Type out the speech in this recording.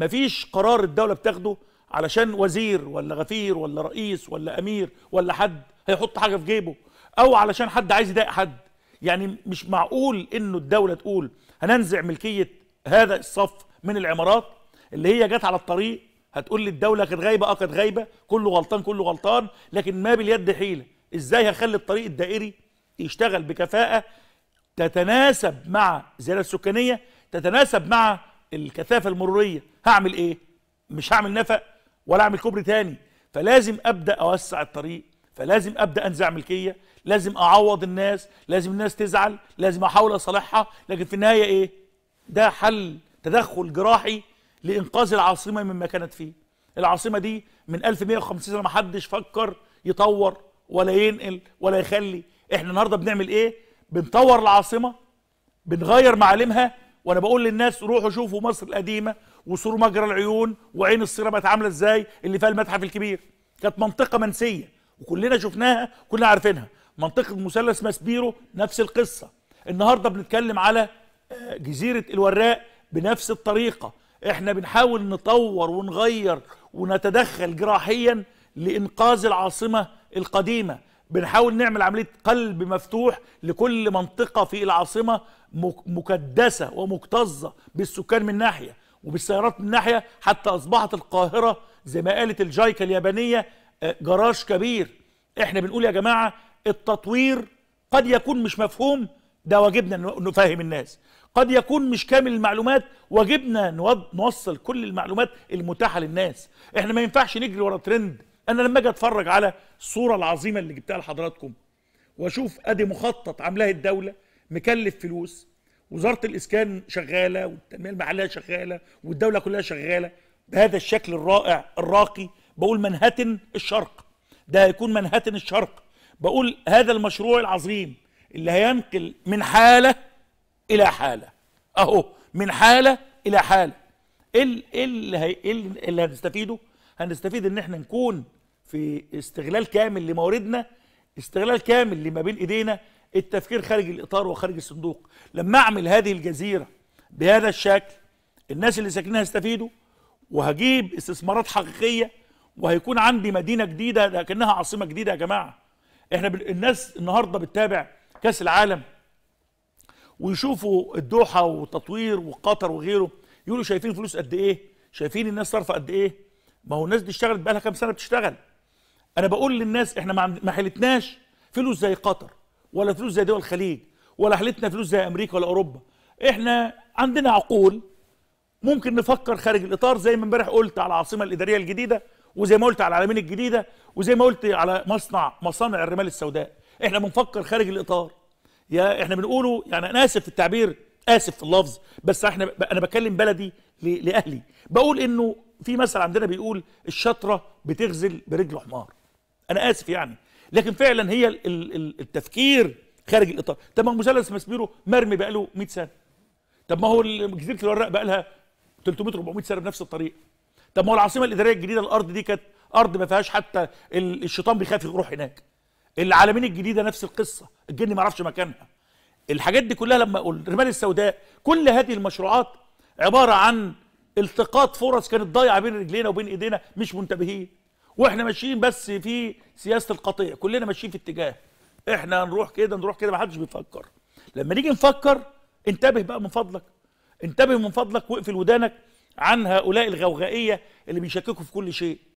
مفيش قرار الدوله بتاخده علشان وزير ولا غفير ولا رئيس ولا امير ولا حد هيحط حاجه في جيبه او علشان حد عايز يضايق حد يعني مش معقول انه الدوله تقول هننزع ملكيه هذا الصف من العمارات اللي هي جت على الطريق هتقول لي الدوله كانت غايبه اه كانت غايبه كله غلطان كله غلطان لكن ما باليد حيله ازاي هخلي الطريق الدائري يشتغل بكفاءه تتناسب مع الزياده السكانيه تتناسب مع الكثافه المروريه هعمل ايه مش هعمل نفق ولا اعمل كوبري تاني فلازم ابدا اوسع الطريق فلازم ابدا انزع ملكيه لازم اعوض الناس لازم الناس تزعل لازم احاول اصالحها لكن في النهايه ايه ده حل تدخل جراحي لانقاذ العاصمه مما كانت فيه العاصمه دي من 1150 سنه ما حدش فكر يطور ولا ينقل ولا يخلي احنا النهارده بنعمل ايه بنطور العاصمه بنغير معالمها وانا بقول للناس روحوا شوفوا مصر القديمه وسور مجرى العيون وعين الصيره بقت عامله ازاي اللي فيها المتحف الكبير كانت منطقه منسيه وكلنا شفناها كلنا عارفينها منطقه مثلث ماسبيرو نفس القصه النهارده بنتكلم على آه، جزيره الوراق بنفس الطريقه احنا بنحاول نطور ونغير ونتدخل جراحيا لانقاذ العاصمه القديمه بنحاول نعمل عمليه قلب مفتوح لكل منطقه في العاصمه مكدسه ومكتظه بالسكان من ناحيه وبالسيارات من ناحيه حتى اصبحت القاهره زي ما قالت الجايكا اليابانيه آه، جراج كبير احنا بنقول يا جماعه التطوير قد يكون مش مفهوم ده واجبنا نفهم الناس قد يكون مش كامل المعلومات واجبنا نوصل كل المعلومات المتاحه للناس احنا ما ينفعش نجري ورا ترند انا لما اجي اتفرج على الصوره العظيمه اللي جبتها لحضراتكم واشوف ادي مخطط عاملاه الدوله مكلف فلوس وزاره الاسكان شغاله والتنميه المحليه شغاله والدوله كلها شغاله بهذا الشكل الرائع الراقي بقول منهاتن الشرق ده هيكون منهاتن الشرق بقول هذا المشروع العظيم اللي هينقل من حاله الى حاله اهو من حاله الى حاله ايه, إيه اللي, إيه اللي هنستفيده هنستفيد ان احنا نكون في استغلال كامل لمواردنا استغلال كامل لما بين ايدينا التفكير خارج الاطار وخارج الصندوق لما اعمل هذه الجزيره بهذا الشكل الناس اللي ساكنين هيستفيدوا وهجيب استثمارات حقيقيه وهيكون عندي مدينه جديده لكنها عاصمه جديده يا جماعه احنا الناس النهارده بتتابع كاس العالم ويشوفوا الدوحه وتطوير وقطر وغيره يقولوا شايفين فلوس قد ايه شايفين الناس صارفه قد ايه ما هو الناس دي اشتغلت بقى لها كام سنه بتشتغل انا بقول للناس احنا ما حلتناش فلوس زي قطر ولا فلوس زي دول الخليج ولا حلتنا فلوس زي امريكا ولا اوروبا احنا عندنا عقول ممكن نفكر خارج الاطار زي ما امبارح قلت على العاصمه الاداريه الجديده وزي ما قلت على العالمين الجديده وزي ما قلت على مصنع مصانع الرمال السوداء احنا بنفكر خارج الاطار يا احنا بنقوله يعني انا اسف في التعبير اسف في اللفظ بس احنا انا بكلم بلدي لاهلي بقول انه في مثل عندنا بيقول الشطره بتغزل برجل حمار انا اسف يعني لكن فعلا هي التفكير خارج الاطار طب ما هو مثلث ماسبيرو مرمي بقى له 100 سنه طب ما هو جزيره الوراق بقى لها 300 400 سنه بنفس الطريقه طب ما هو العاصمه الاداريه الجديده الارض دي كانت ارض ما فيهاش حتى الشيطان بيخاف يروح هناك العالمين الجديده نفس القصه الجن ما عرفش مكانها الحاجات دي كلها لما اقول الرمال السوداء كل هذه المشروعات عباره عن التقاط فرص كانت ضايعه بين رجلينا وبين ايدينا مش منتبهين واحنا ماشيين بس في سياسه القطيع كلنا ماشيين في اتجاه احنا هنروح كده نروح كده ما حدش بيفكر لما نيجي نفكر انتبه بقى من فضلك انتبه من فضلك واقفل ودانك عن هؤلاء الغوغائيه اللي بيشككوا في كل شيء